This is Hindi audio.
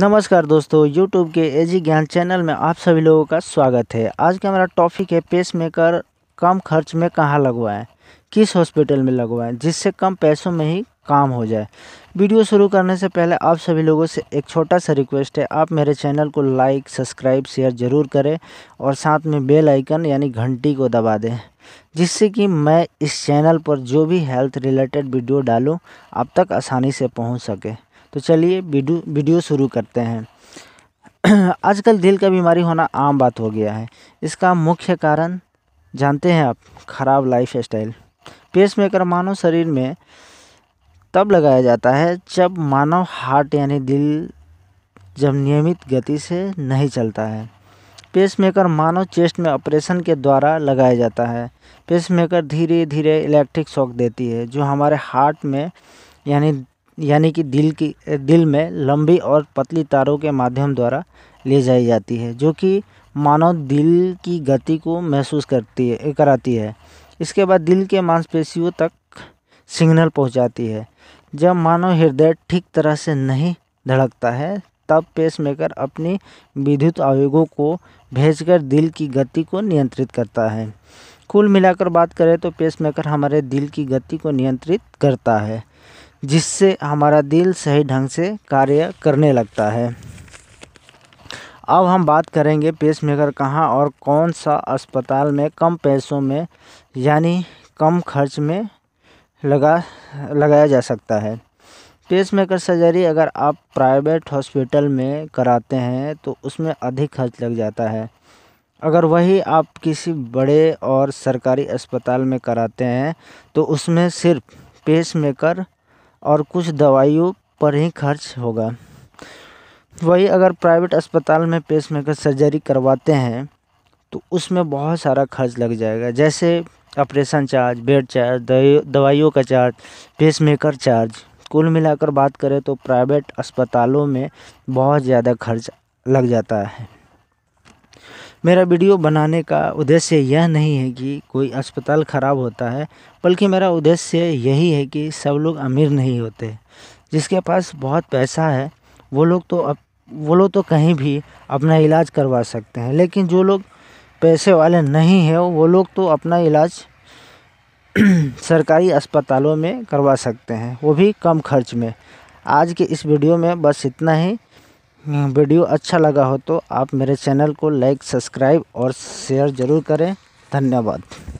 नमस्कार दोस्तों यूट्यूब के एजी ज्ञान चैनल में आप सभी लोगों का स्वागत है आज का हमारा टॉपिक है पेस मेकर कम खर्च में कहाँ लगवाएं किस हॉस्पिटल में लगवाएं जिससे कम पैसों में ही काम हो जाए वीडियो शुरू करने से पहले आप सभी लोगों से एक छोटा सा रिक्वेस्ट है आप मेरे चैनल को लाइक सब्सक्राइब शेयर ज़रूर करें और साथ में बेल आइकन यानी घंटी को दबा दें जिससे कि मैं इस चैनल पर जो भी हेल्थ रिलेटेड वीडियो डालूं आप तक आसानी से पहुंच सके तो चलिए वीडियो वीडियो शुरू करते हैं आजकल दिल का बीमारी होना आम बात हो गया है इसका मुख्य कारण जानते हैं आप खराब लाइफ स्टाइल पेसमेकर मानव शरीर में तब लगाया जाता है जब मानव हार्ट यानी दिल जब नियमित गति से नहीं चलता है पेसमेकर मानव चेस्ट में ऑपरेशन के द्वारा लगाया जाता है पेसमेकर धीरे धीरे इलेक्ट्रिक शॉक देती है जो हमारे हार्ट में यानी यानी कि दिल की दिल में लंबी और पतली तारों के माध्यम द्वारा ले जाई जाती है जो कि मानव दिल की गति को महसूस करती है कराती है इसके बाद दिल के मांसपेशियों तक सिग्नल पहुंचाती है जब मानव हृदय ठीक तरह से नहीं धड़कता है तब पेसमेकर अपनी विद्युत आवेगों को भेजकर दिल की गति को नियंत्रित करता है कुल मिलाकर बात करें तो पेसमेकर हमारे दिल की गति को नियंत्रित करता है जिससे हमारा दिल सही ढंग से कार्य करने लगता है अब हम बात करेंगे पेस मेकर कहाँ और कौन सा अस्पताल में कम पैसों में यानी कम खर्च में लगा लगाया जा सकता है पेस मेकर सर्जरी अगर आप प्राइवेट हॉस्पिटल में कराते हैं तो उसमें अधिक खर्च लग जाता है अगर वही आप किसी बड़े और सरकारी अस्पताल में कराते हैं तो उसमें सिर्फ पेस मेकर और कुछ दवाइयों पर ही खर्च होगा वही अगर प्राइवेट अस्पताल में पेसमेकर सर्जरी करवाते हैं तो उसमें बहुत सारा खर्च लग जाएगा जैसे ऑपरेशन चार्ज बेड चार्ज दवाइयों का चार्ज पेसमेकर चार्ज कुल मिलाकर बात करें तो प्राइवेट अस्पतालों में बहुत ज़्यादा खर्च लग जाता है मेरा वीडियो बनाने का उद्देश्य यह नहीं है कि कोई अस्पताल ख़राब होता है बल्कि मेरा उद्देश्य यही है कि सब लोग अमीर नहीं होते जिसके पास बहुत पैसा है वो लोग तो अब वो लोग तो कहीं भी अपना इलाज करवा सकते हैं लेकिन जो लोग पैसे वाले नहीं हैं वो लोग तो अपना इलाज सरकारी अस्पतालों में करवा सकते हैं वो भी कम खर्च में आज के इस वीडियो में बस इतना ही हाँ, वीडियो अच्छा लगा हो तो आप मेरे चैनल को लाइक सब्सक्राइब और शेयर ज़रूर करें धन्यवाद